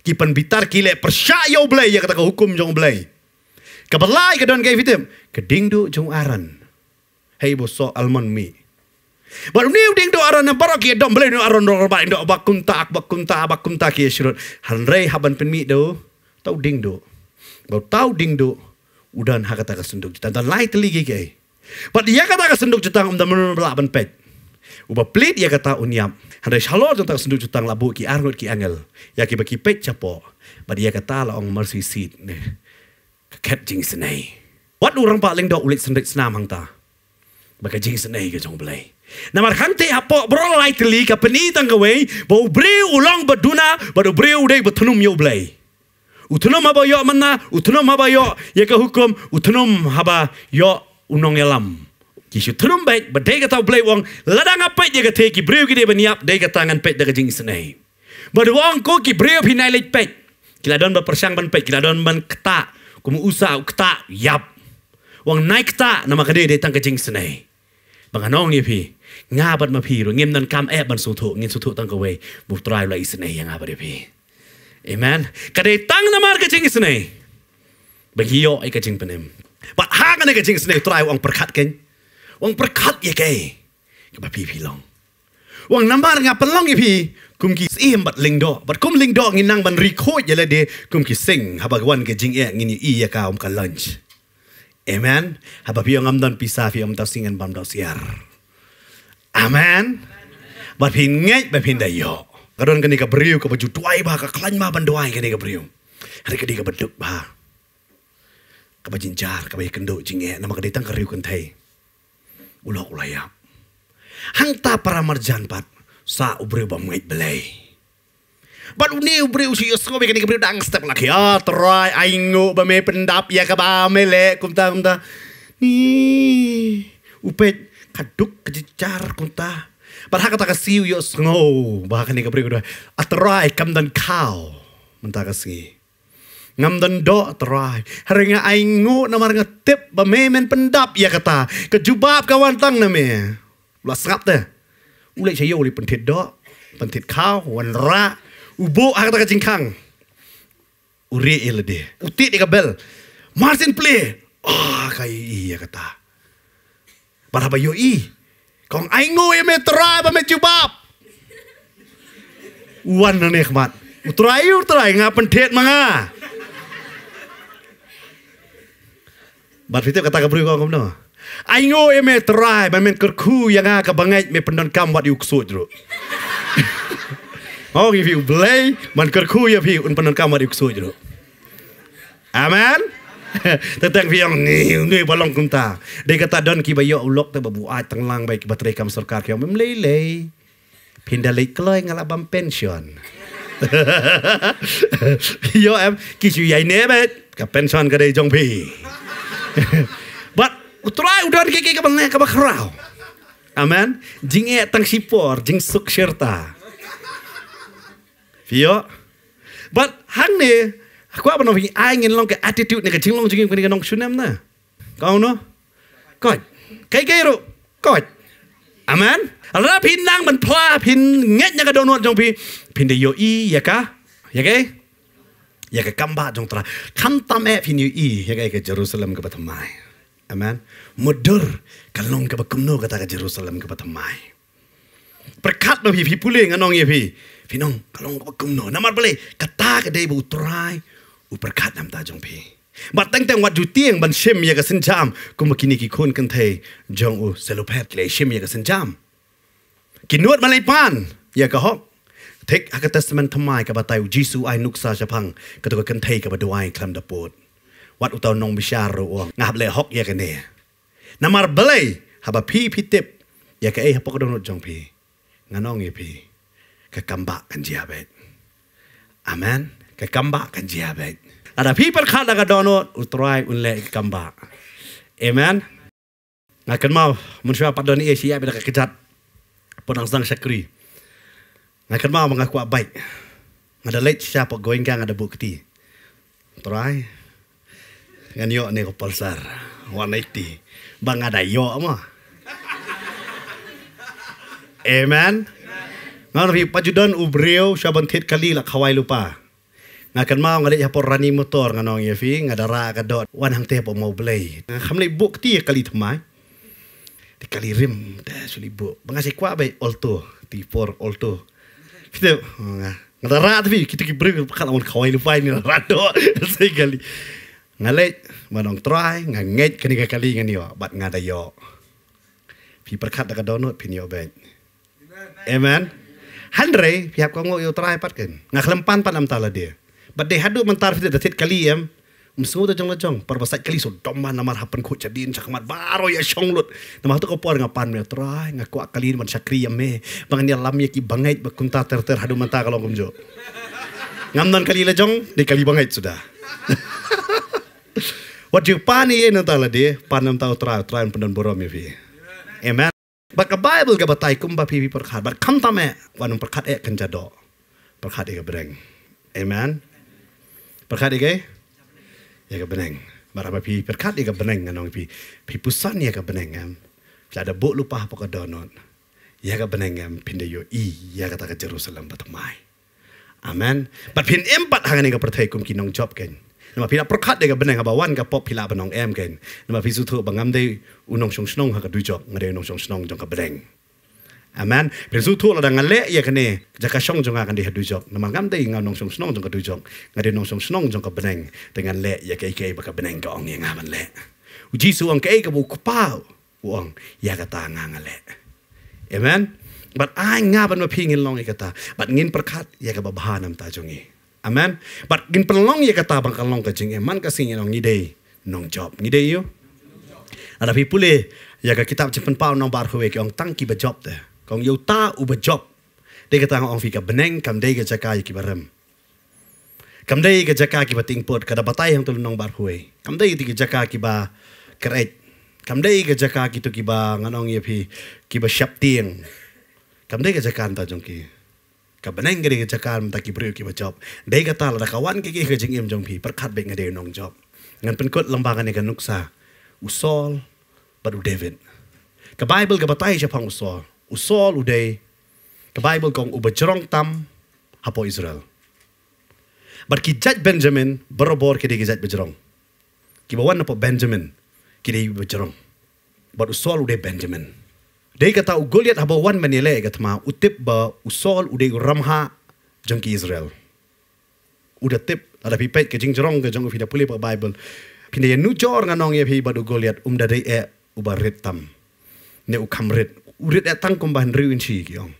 Ki penbitar kile persyak yo belai ya kata ke hukum jong belai. Kabar lai kadon gay fitip. Keding duk jong aran. Hei bosok almon mie. But ni ding do aron na parok ye dom beli do aron do ba ndo ba kunta ak ba kunta ba kunta ki shrut. Hanre haban pen mi do tau ding do. Ba tau ding do udan ha kata ka sunduk jita dan light ligi ke. But ya kata ka sunduk jita um da menun bla ban pet. Uba plate ya kata unyam. Hanre shalo jita ka sunduk jita labu ki arnut ki angel. Ya ki ba ki pet chapo. But ya kata la ong mercy seat ne. Ka kat jing sene. Wat urang paling do ulit sendek senam hang ta magkajing sa nai ka jong blay. Na marhante hapo bro lightly ka panita ng away, ba ubre ulong baduna, ba ubre uday batunom yo blay. Utunom haba yo manna, utunom haba yo yaka hukum, utunom haba yo unong elam. Kisyo tunom bay, ba day ka tau blay wong, ladang apay yaka teki bre ugi deba niyap, day ka tangan pet daga jing sa nai. Ba wong ko ki bre ugi nai lay pet, kila don ba persyang ban pet, kila don ban kta, kumu usa, kta, yap. Wang naik tak nama kedai datang ke jing senai. បងណងនេះភីងាបាត់មកភីរងៀមនឹងកម្មអែបានសុធុងៀមសុធុតាំងកវេបុត្រៃលៃស្នេហ៍ងាបាត់ភីអេមែនកដេតាំងណាមកជាងស្នេហ៍បងយោអីកជាងពនឹមបាត់ហាកណេកជាងស្នេហ៍ត្រៃអងប្រខាត់កេងអងប្រខាត់យេកេកបាភីភីឡងវងណាមកងាប្រឡងយេភីគុំគីស្អ៊ីមបាត់លិងដបាត់គុំលិងដងៀនណាងបានរីខូចយេលេដេគុំគីសិងហាបាក់វ៉ាន់កជាងអែងៀនយីយ៉ាកោមកឡាញ់ Amen. Habe wir am dann bis auf ihrem das singen beim das Jahr. Amen. Was hin ngai bei hin da yo. Kadon kene ka briu ka baju tuai ba ka klan ma bandua kene ka briu. Hari kene ka beduk ba. Ka ba jinjar ka ba kendo jinge nama ka ditang ka riu kan thai. Ulah ulah ya. Hang ta para marjan pat sa ubri ba ngai belai. But ni ubri usi yosko bikin ubri udang step nak ya try aingo bame pendap ya kaba mele kumta kumta ni upe kaduk kejejar kumta Parha kata kasi uyo sngo bah kani kapri kuda atrai kam dan kau menta kasi ngam dan do atrai hari nga aingu namar nga tip bamemen pendap ya kata kejubab kawan tang nami ulas ngap te ulai sayo uli pentit do pentit kau wan ra Ubo harta kacingkang. Uri ila de. Uti de kabel. Marsin play. Ah, kai iya kata. Para bayo i. Kong aingo e me try ba me cubap. Uan na nikmat. Utrai utrai nga pendet mga. Bar fitip kata kabru kong kong no. Aingo e me try ba me kerku yang nga kabangai me pendon kam wat yuk sujru. Aingo kerku oh, ya pi un ಉನ್ kamar ಕಾಮರಿ ಸೂಜರು Amen. [laughs] Tetang yang ni ni balong kunta. Dia kata don ki bayo ulok te babu ai tenglang baik baterai kam sarkar ki mem lei Pindah lei kloi ngala bam pension. [laughs] Yo em ki chu yai ne bet ka pension ka dei jong pi. [laughs] But utrai udan ki ki ka bang ka bakrau. Amen. Jing e tang sipor, jing suk syerta. ฟิโอบัดฮังเนี่ก็ว่าน้องพี่อายเงินลองกับ attitude นี่ก็ชิงลองชิงเๆคนนี้ก็น้องชุนเอ็มนะก็เอาเนาะก้อยใครๆรู้ก้อยอเมนแล้วพินนั่งมันพลาพินเงี้ยยังก็โดนวดจงพี่พินเดียวอียังกะยังไงอยากกับบาจงตราคนตามแอพินยูอีอยากไงกับเยรูซาเล็มกับปฐมามอเมนมุดร์กันลงกับกุมโนกับตากับเยรูซาเล็มกับปฐมามประคัดเราพี่พี่พูดเองกันน้องเยพี่พี่น้องกลองกับกุมหนอนมานไปเลยกระตากระเดบุตรายอุปการนำตาจงพีบัดตั้งแต่วัดอยู่เตียงบันเชมยากสินจามกุมกินกี่คนกันเทจงอุเซลูแพทเลยเชมยากสินจามกินนวดมาเลยปานยากะฮอกเทคฮักตสมันทำไมกับบาตายจิสูไอนุกซาชพังกระตุกกันเทกับดวายคลำดปวดวัดอุตานงบิชาโรองงับเลยฮอกยากันเน่นมาเไปเลยฮับพีพีเตปบยากะเอฮับปกดนจงพีงานน้องี่พี kekambakkan jiabet. Amen. Kekambakkan jiabet. Ada people kata ke donut, utrai unle kekambak. Amen. Nak kenal, mencuba pada ni esia eh, bila kekejat. Penang sedang syakri. Nak kenal mengaku baik. Ada late siapa going kang ada bukti. Try. Ngan yo ni kapal sar. 180. Bang ada yo ama. Amen. งานรีปัจจุบันอุบเรียวชาบันเทิดกะลีละขวายลูปางานกันมาองาเลยฮะปอรันีมอตอร์งานองเยฟีงานดารากระโดดวันหังเทปอมาเบลยคำเลยบุกที่กะลีทำไมที่กะลีริมเดสุลิบุบังอาศัยควาไปออลโตที่ปอร์ออลโตคิดว่างานดาราทวีคิดกิบริ่งขันอวันขวายลูปายนี่ละรัดโดสิกะลีงานเลยมาลองทรายงานเง็ดกันอีกกะลีงานนี้วะบัดงานได้ยอพี่ประคัตกระโดดพี่นิโอเบนเอเมน hanre ki hap kongo yo try pat ken nga khlempan pat am tala dia but they had do mentar fit the tit kali em msu to jong jong par basak kali so dom ma lah, namar hapen khu chadin chakmat baro ya shong lut namar to ko por nga pan me ya, try nga ku kali man sakri em ya, me bang ni lam ye ya, ki bangai ba kunta ter ter hadu mentar kalong kum jo ngam dan kali le lah, jong di kali bangai sudah [laughs] what you pan ye eh, na tala dia pan am tau oh, try try pendon borom ye vi amen บัดกับไบเบิลกับบัดไตคุ้มบัดพีพีประคาดบัดคำตาแม่วันนึงประคาดเอะกันจะดอกประคาดเอกับแรงเอเมนประคาดเอกไงเอกับแรงบัดอาบัดพีประคาดเอกับแรงกันน้องพีพีพุสันเอกับแรงแอมจะได้บุกลุปะพกดอนน์เอกับแรงแอมพินเดียวอีเอกับตากับเยรูซาเล็มบัดทำไมอเมนบัดพินเอ็มปัดหางนี้กับประเทศคุ้มกินน้องจอบกันนพี่ลาประคัดเด็กกับเป็นไงครับวันกับพ่อพี่ลาเป็นน้องแอมกันนพี่สุธุบังงามได้อุนงชงชนงหากดูจอกมาได้อุนงชงชนงจงกับเป็นไงอเมนพี่สุธุเราดังเละอย่างนี้จะกระชงจงกันได้ดูจอกนบังงามได้งานุนงชงชนงจงกับดูจอกมาได้อุนงชงชนงจงกับเป็นไงแต่งานเละอย่างเก๋เก๋บังกับเป็นไงก็องเงามันเละอุจิสุองเก๋กับอุคป้าวอุองอยากตางานเละอเมน but i ngaban mapingin long ikata but ngin perkat ya ka bahanam ta jongi Amen. But gin perlong ye katabang kalong ka jing eman kasi ye nong ngide nong job. Ngide yo. Ada pi pule ya ka kitab cepen pau nong bar khwe ki ong tangki ba job de. Kong yo ta u ba job. De ka tang ong fika beneng kam de ga jaka ki barem. Kam de ga jaka ki bating pot kada batai hang tul nong bar khwe. Kam de ti ga jaka ki ba kreat. Kam de ga jaka ki tu ki ba nganong ye pi ki ba syap tieng. Kam de ga jaka ta jong ki. กับนั่งเงินจการมันตะกี้ประโยคกี่บจบได้กระตาละกวันกี่กี่คือจิงเอ็มจงพีประคาดเบงเดียวนองจบเงินเป็นกฎลำบากในการนุกซาอุสอลปัดอุเดวินกับไบเบิลกับบัตไทเฉพาะอุสอลอุสอลอุเดย์กับไบเบิลกองอุบะจรองตัมฮะพออิสราเอลบัดกิจจัดเบนจามินบรอบอร์กี่ได้กิจจัดบะจรองกี่บวันนับปะเบนจามินกี่ได้บะจรองบัดอุสอลอุเดย์เบนจามิน Dei kata u Goliat haba wan menile kata ma utip ba usol udai ramha jengki Israel. Udah tip ada pipet ke jengjerong ke jengu fida pulih pa Bible. Pindah yang nucor nganong ya pi badu Goliat um dari e ubah retam. Ne ukam ret. Urit e tang kumbahan riu inci kiong.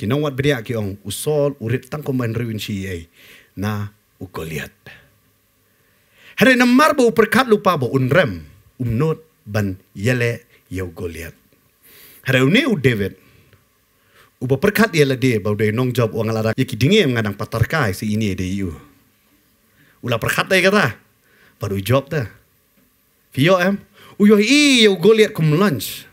Kinong wat beriak kiong usol urit tang kumbahan riu inci e na u Goliat. Hari namar bau perkat lupa bau unrem umnot ban yele yau Goliat. Harauni u David. Uba perkat ia lede bau de nong job uang alara yaki dingi yang ngadang patarkai si ini ada iu. Ula perkat dai kata. Baru job ta. Fio em. Uyo i yo go liat kum lunch.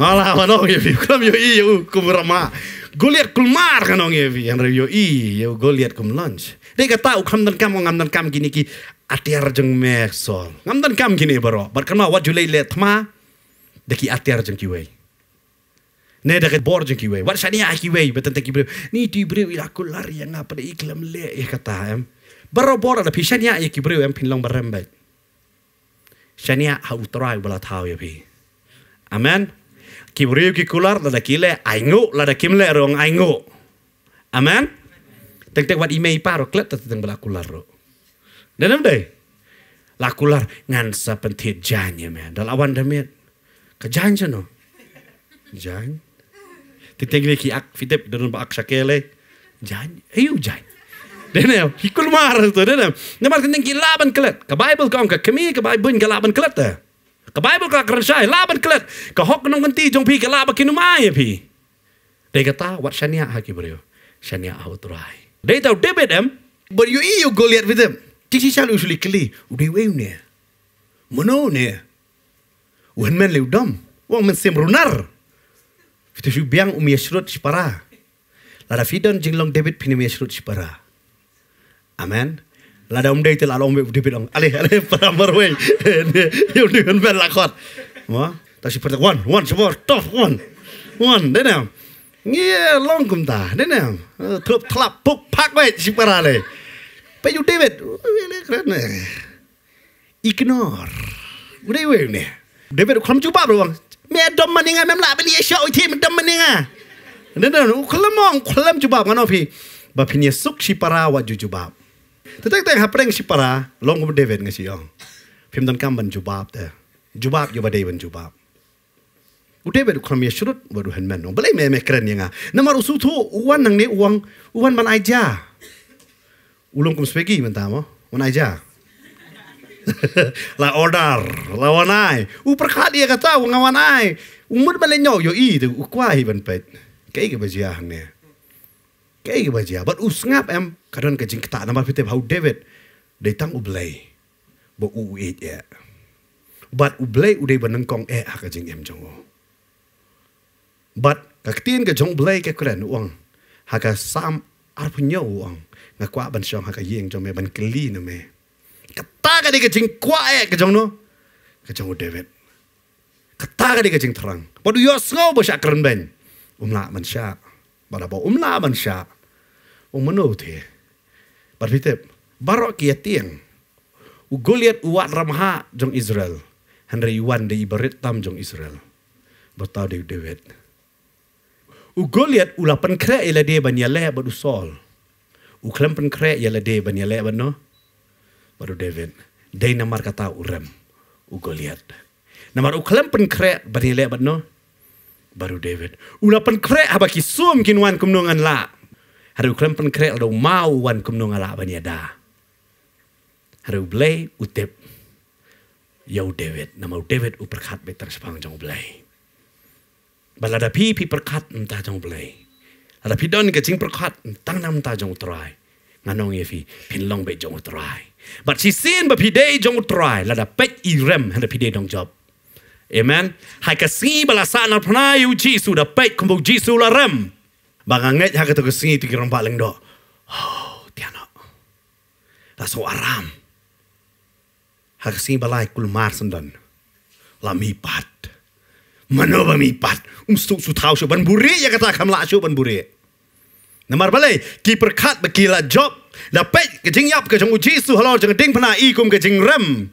Ngala mano ye fi. Kum yo i yo kum rama. Go liat kum mar kan ong ye fi. Yang yo i yo go liat kum lunch. Dia kata u kam dan kam ngam dan kam gini ki atiar jeng mek sol. Ngam dan kam gini baro. Bar kama wat julai liat thma da ki atyar jeng ki wei ne da ke bor jeng ki wei wat sa ni ki wei betan ki bre ni ti bre wi aku lari yang apa de iklam le ya eh, kata em baro bor da pisan ya ki bre em pin long barem bai shani ya ha utrai bala thau ya bi amen ki bre ki kular da ki le ai ngo la da kim le rong ai ngo amen tek tek wat imei paro klet ta tang bala kular ro nenem dai lakular ngan sa pentit janya men dal awan demit Kajan siya, no? Jan. Titeng ni ki ak, fitip, darun ba ak syakele. Jan. Ayu, jan. Dene, hikul mara tu, dene. Nampak kening ki laban kelet. Ka Bible kong, ka kami, ka Bible ni ka laban kelet ta. Ka Bible kong, keren syai, laban kelet. Ka hok nung kenti, jong pi, ka laban kinumai ya pi. Dia kata, wat syania haki beriyo. Syania hau turai. Dia tau, dia bedem. But you, you go liat with them. Tisi syal usuli keli, udewew ni. Mano ni. Mano ni. Wen men liu dom. Wong men sim runar. Fitu ju biang umi yashrut shpara. Lada fidon jinglong debit pini mi yashrut shpara. Amen. Lada umde itil ala umbe debit ong. Alih, alih, [laughs] para marwey. [laughs] Yudu yun men lakot. Ma? Ta shi pertek, one, one, shpura, tof, one. One, denem. Nye, long kum ta, denem. Thup, thlap, puk, pak, wey, shpara le. Pai yu debit. Ignore. Udah yu ne. Ignore. เดี๋ยวไปดูคำจูบ้าบรวงเมียดมมันยังไงแม่ลาไปเลียเชียวไอที่มันดมมันยังไงนั่นน่ะคลำมองคลำจูบ้างานอพี่บัพินีสุขชิปราวัจจูบ้าแต่้ต่แต่ฮับเร่งชิปราลงกับเดวิดไงสิยองพิมพ์ต้นกำบรรจุบาบแต่จุบาบอยู่บัดเดวิดจุบาบอุเดวิดคลำเมียชุดบัดูเห็นแม่นองบลัยแม่แม่เครนยังไงนั่นมารู้สู้ทุวนนั่งเนี่ยวอ้วนมันไอจ้าอุลงกุมสเปกี้มันตามอ่อมันไอจ้า [laughs] la order la wanai u perkhat dia kata u ngawan ai umur bale nyau yo i tu u kwai ban pet kai ke bajia ne kai ke bajia bat us ngap em karan ke jing kata nama pite bau david de tang u blai bo u eat ya bat u blai u de banang kong e eh, hak jing em jong bat ka tin ke jong blai ke kren uang hak sam arpunyo uang ngakwa ban syong hak yeng jong me ban kli no me ketak kali kecing kuai eh, kecong no kecong udewet oh, ketak kali kecing terang padu yos ngau bosak keren ben umla mansha pada bo umla mansha um menu te parvite baro kia tiang u goliat uat ramha jong israel hanre yuan de ibarit tam jong israel bertau de udewet u goliat ulapan kre ila de banyale badu sol u klempen kre ila de banyale banno baru David. Dei namar kata urem u Goliat. Namar u klem pen kre bani le bat no baru David. Ula pen kre haba ki sum kin wan kum nungan la. Haru klem pen kre lo mau wan kum nungan la bani ada. Haru blay utep yau David. Namar David u perkat betar sepang jong blay. Balada pi pi perkat mta jong blay. Ada pidon kecing perkat tang nam ta jong trai. Nganong ye fi pin long be jong trai but she seen but pide jong try la da pet i rem and the pide dong job amen hai ka si bala sa na pna yu chi su da pet kum bu jisu la rem ba ga nge ha ka to si ti kiram pa leng do oh tia no da so aram ha ka si bala kul mar san dan la mi pat mano ba mi pat um su su thau shu ban buri ya ka ta kam la shu ban buri Nomor balai, kiper kat bagi job la pe ke jing yap ke jing uji su halo jing ding pana i kum ke jing rem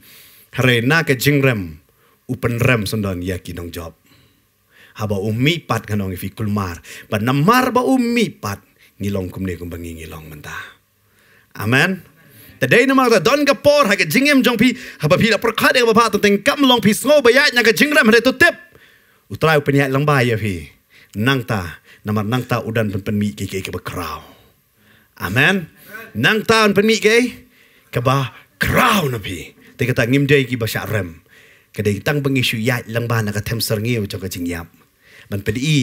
rena ke jing rem upen rem sondon ya ki nong job haba ummi pat kan nong fi kulmar pat namar ba ummi pat ngilong kum ne kum bangi ngilong menta amen the day namar da don ga por ha ke jing em jong pi haba pi la per ka de ba pat teng kam long pi sno ba ya nya ke jing rem re tu tip utrai upen ya lang ba ya fi nang ta namar nang ta udan pen pen mi ki ki ke bekrau amen nang taon pa ni kay kaba crown of he te kata ngim day ki ba sha rem kada itang bang isu ya lang ba naka tem sar ngiu cho ka ya ha jing yap man pedi i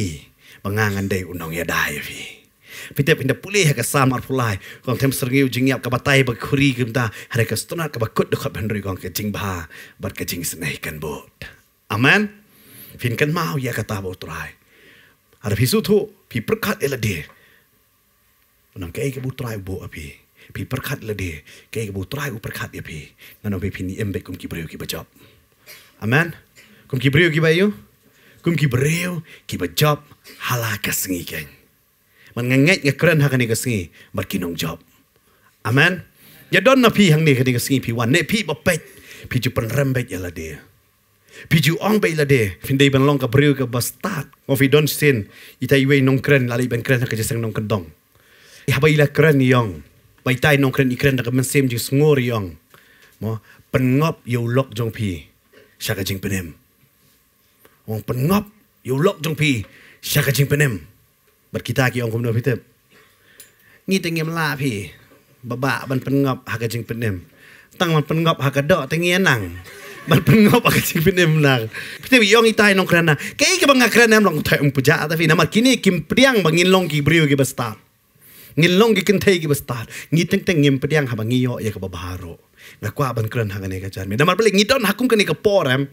mangangan day unong ya dai vi pite pinda pulih ka samar pulai kon tem sar ngiu jing yap ka batai ba khuri gim da hare ka stona ka ba kut do khap henri gong ka jing ba bar ka jing snai kan bot amen fin kan mau ya kata ba utrai ar pi su thu pi prakat eladi Nang kaya kebutrai buat api. พี่ประคัดละเดแกกบูตรายอุปคัดเดียพี่งั้นเอาไปพินิเอ็มไปกุมกิบเรียวกิบจอบอเมนกุมกิบเรียวกิบไปยูกุมกิบเรียวกิบจอบฮาลากสงีแกงมันงงเงยเงครนฮักนี่กสงีบัดกินองจอบอเมนอย่าดนนะพี่หังนี่กันนี่กสงีพี่วันเนพี่บ่เป็ดพี่จูเป็นเริ่มเป็ดยละเดียพี่จูอ่องไปละเดฟินเดย์บันลองกับเรียวกับบัสตาร์ดมอฟิดอนซินอีทายเวยนองเครนลาลีเป็นเครนฮักจะสังนองกันดองอย่าไปละเครนยองปใต้นองเครนอีเครนแต่ก็มันเซมจิสงอริยองมอเป็นงบอยู่ล็อกจงพีชากจิงเป็นเอ็มองเป็นงบอยู่ล็อกจงพีชากจิงเป็นเอ็มบัดกีตากี่องคุณโนพิเตมงี้แต่เงี้ยมลาพี่บ้าบ้ามันเป็นงบหากจิงเป็นเอ็มตั้งมันเป็นงบหากดอแต่เงี้ยนังมันเป็นงบหากจิงเป็นเอ็มนังพิเตมยองอีไต้นองเครนนะเก๊กบังงาเครนเอ็มลองถอยองปุจ่าแต่ฟีน่ามาคินี่กิมเปรียงบังยินลงกีบริวกีบัสตาร์ ngilong gi kentai gi bastar ngi teng teng ngim pediang haba ngi yo ye ka baharo na kwa ban kran ha ngane ka jan me damar balik ngi don hakum ka ni ka porem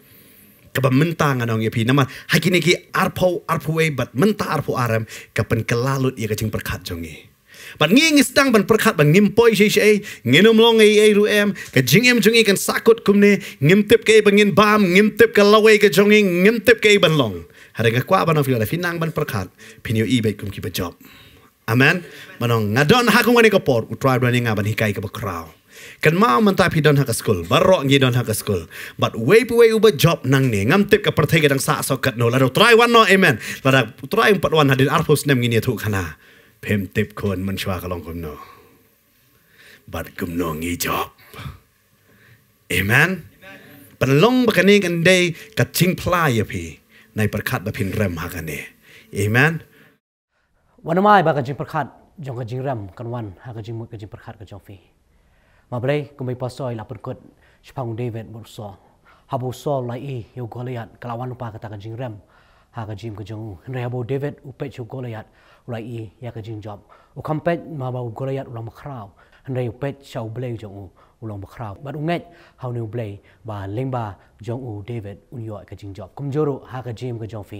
ka ba mentang anong ye pi namar hakini ki arpo arpo we but menta arpo aram ka pen kelalut ye ka jing perkat jongi ban ngi ngi stang ban perkat ban ngim poi she she ngenom long ai ai ru em ka jing em jongi kan sakut kum ne ngim tip ke ban ngin bam ngim tip ka lawe ka jongi ngim tip ke ban long hare ka kwa ban ofi la finang ban perkat pinyo ibe kum ki ba job Amen. Manong nga don ha kung ani ko por utra do ni nga ban hikai ka bakraw. Kan ma man ta pi don ha ka school. Baro ngi don ha ka school. But way pu way uba job nang ni ngam tip ka perthai gadang sa so kat no la try one no amen. La da try empat one hadin arpos nem ngi ni thu kana. Pem tip kon man chwa ka long kom no. But kum no ngi job. Amen. Pan long ba kan ni kan day ka ching pla ya pi. Nai perkat ba pin rem ha ka ni. Amen. Amen. วันมาไอ้บากันจิงประคัดจงกันจิงรำกันวันหากันจิงมุดกันจิงประคัดกันจงฟีมาเบลยก็ไม่พอซอยลับเป็กดชิพังเดวิดบุรุษอฮับบุษอไลอียูโกเลียดกลาวันลุปากตากันจิงรำหากันจิงกันจงเฮนรีฮับบุเดวิดอุเปชยูโกเลียัดไลอียากันจิงจอบอุคัมเป็มาบ่าวโกเลียดอุลามคราวเฮนรีอุเปชชาวเบลยจงอูอุลามคราวบัดอุเงจฮาวนิวเบลยบาเลงบาจงอูเดวิดอุนยอยกันจิงจอบคุมโจรุหากันจิงกันจงฟี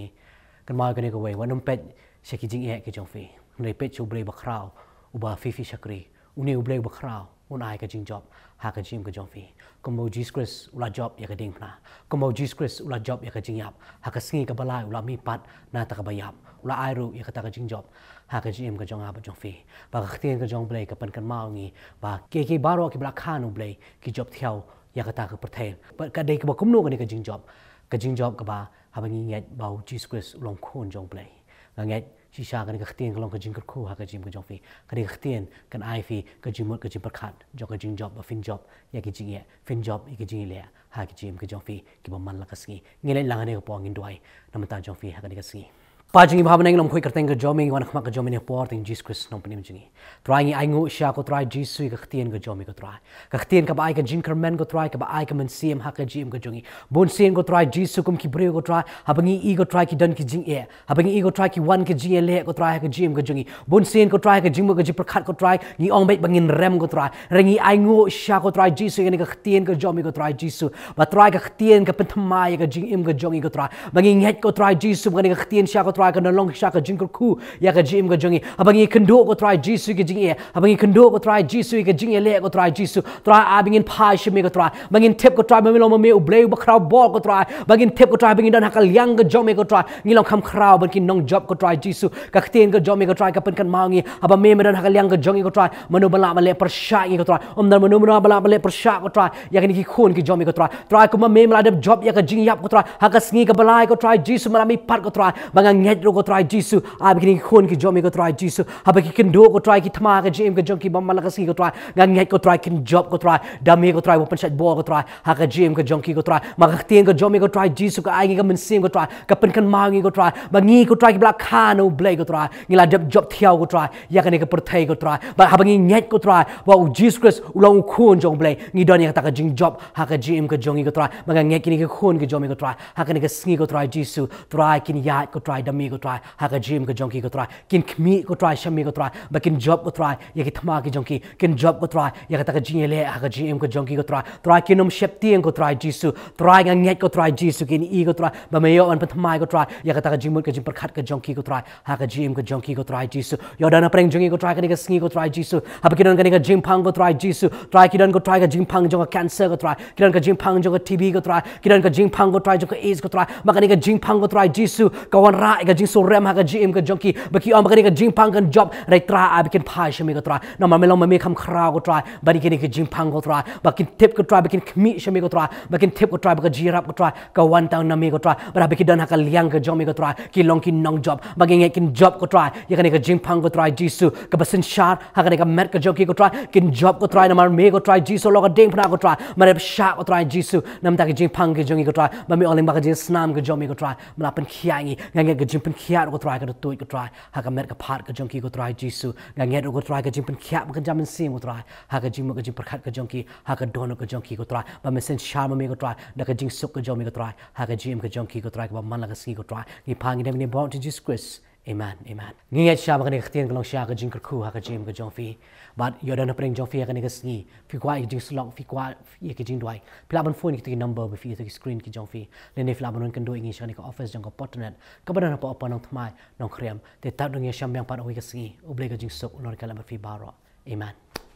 กันมากันเอกเววันนุ่มเป็ด sa kijing ehe ke jong fi. Nere pet cho ublei bakrao, uba fifi shakri, unie ublei bakrao, un ai ke jing job, ha ke jim ke jong fi. Kumbo Jesus Christ ula job ya ke ding pna. Kumbo Jesus Christ ula job ya ke jing yap, ha ke singi ke balai ula mi pat na ta ke bayap. Ula ai ru ya ke ta ke jing job, ha ke jim ke jong abo jong fi. Ba ke ketien ke jong blei ke pen ken mao ngi, ba ke ke baro ke bela khan ublei ke job tiao ya ke ta ke pertain. Ba ke dek ba kumno ke ni ke jing job, ke jing job ke ba ha ba ngi ngiat bau Jesus Christ ulong kon jong blei ngai chi sha gan ga khtien glong ka jing ko ha ga jing ko jofi ka ri kan khtien kan ai fi ka jing mo ka jing par khat jo ka jing job fin job ya ki jing ye ya. fin job ya ki jing le ya. ha ki jing ko jofi ki ba man la ka ski ngi le la ne ko pong in dwai nam ta jofi ha ga ni ka ski Pajingi bahawa nengelom kui kerteng ke jomi ngwan khmak ke jomi ni port in Jesus Christ nom penim jingi. Trai ngi aingu isya ko trai Jesus ke khtien ke jomi ko trai. Ke khtien ka baai ke jin kermen ko trai ke baai ke men siem hak ke jim ke jungi. Bon siem ko trai Jesus kum ki brio ko trai. Habangi i ko trai ki dan ki jing e. Habangi i ko trai ki wan ke jing e le ko trai ke ha jim ke jungi. Bon siem ko trai ke ha jim ke jip perkat ko trai. Ngi ong bait bangin rem ko trai. Rengi aingu isya ko trai Jesus ke ni ke khtien ke jomi ko trai Jesus. Ba trai ke khtien ke pentamai ke jing im ke jungi ko trai. Bangi ngi ko trai Jesus ke ni ke khtien sya ko trai try ka nalong sha ka jing ka khu ya ka jim ka jingi abang ye kendo ko try jisu ka jingi abang ye kendo ko try jisu ka jingi le ko try jisu try abing in pa shi me ko try bang in tip ko try me lo me u blay ba khraw ba ko try bang in tip ko try bang in dan hakal yang ka jome ko try ni lo kham khraw ban ki nong job ko try jisu ka khten ka jome ko try ka pen kan maungi aba me me dan hakal yang ka jingi ko try manu bala ma le persha ye ko try om dan manu manu bala ma le persha ko try ya ka ni ki khun ki jome ko try try ko ma me ma job ya ka jingi yap ko try hakas ngi ka balai ko try jisu ma mi par ko try bang hedro go try jisu ab gini ki jomi go try jisu hab ki go try ki thma ga jem ga jong bam malak go try gang go try kin job go try dami go try open shot bo go try ha ga jem ga jong go try ma ga tien jomi go try jisu ka ai ga min sim go try ka pen kan ma go try ba ngi go try ki bla kha no go try ngi job job thiao go try ya ka ne ka go try ba hab ngi nyet go try wa u jesus christ ulang khon jong blai ngi don ya ta ka jing job ha ka jem ga jong go try ma ga ngai ki ni ka jomi go try ha ka ne singi go try jisu try kin ya go try dami mi ko try ha ka gym ka jong ki ko try kin khmi ko try sham mi ko try ba kin job ko try ya ki thma ki jong ki kin job ko try ya ka ta ka jing le ha ka gym ka jong ki ko try try kin um shepti en go try jisu try nga nget ko try jisu kin e ko try ba me yo an pa thma go try ya ka ta ka jim ka jim par khat ka jong ki ko try ha ka gym ka jong ki ko try jisu yo dana preng jong ki ko try ka ni ka singi ko try jisu ha ba kin ka ni ka jim phang ko try jisu try ki dan ko try ka jim phang jong ka cancer ko try ki dan ka jim phang jong ka tb ko try ki dan ka jim phang ko try jong ka age ko try ma ka ni ka jim phang ko try jisu ka wan ra ka jing so rem ha ka gm ka jonki ba ki am ka ni ka jing pang kan job rai tra a bikin pha sha me ka tra na ma melong ma me kham khra ko tra ba ni ka ni ka jing pang ko tra ba kin tip ko tra ba kin khmi sha me ko tra ba kin tip ko tra ba ka ji rap ko tra ka wan taung na me ko tra ba ba ki dan ha ka liang ka jong me ko tra ki long ki nong job ba ki ngai kin job ko tra ya ka ni ka jing pang ko tra ji su ka ba sin shar ha ka ni ka mer ka jong ki ko tra kin job ko tra na ma me ko tra ji so lo ka ding pna ko tra ma re sha ko tra ji su na ma ta ki jing pang ki jong ki ko tra ba mi oling ba ka jing snam ki jong me ko tra ma la pen khiangi ngai ngai ki jimpin kiat ko try ka to ko try ha ka mer ka part ka jonki ko try jisu ga nge ko try ka jimpin kiat ka jamin sim ko try ha ka jimu ka jimpin khat ka jonki ha ka dono ka jonki ko try ba mesen sharma me ko try da ka jing suk ka jomi ko try ha ka jim ka jonki ko try ba man la ka ski ko try ni pang ni ni bon to jisu christ Amen, amen. Ngi et shaba kan khtin kalong sha ka jing ku ha ka jim ka jong fi. But yo dan pring jong fi ka ni gas ni. Fi kwa i jing slok fi kwa ye ka jing dwai. Plaban phone ki number bi fi ki screen ki jong fi. Le ne flaban kan do ngi shani ka office jong ka portnet. Ka ban pa pa nong thmai nong khriam. Te ta dong ye sham yang pa oi ka singi. Oble ka jing sok unor ka lam fi baro. Amen.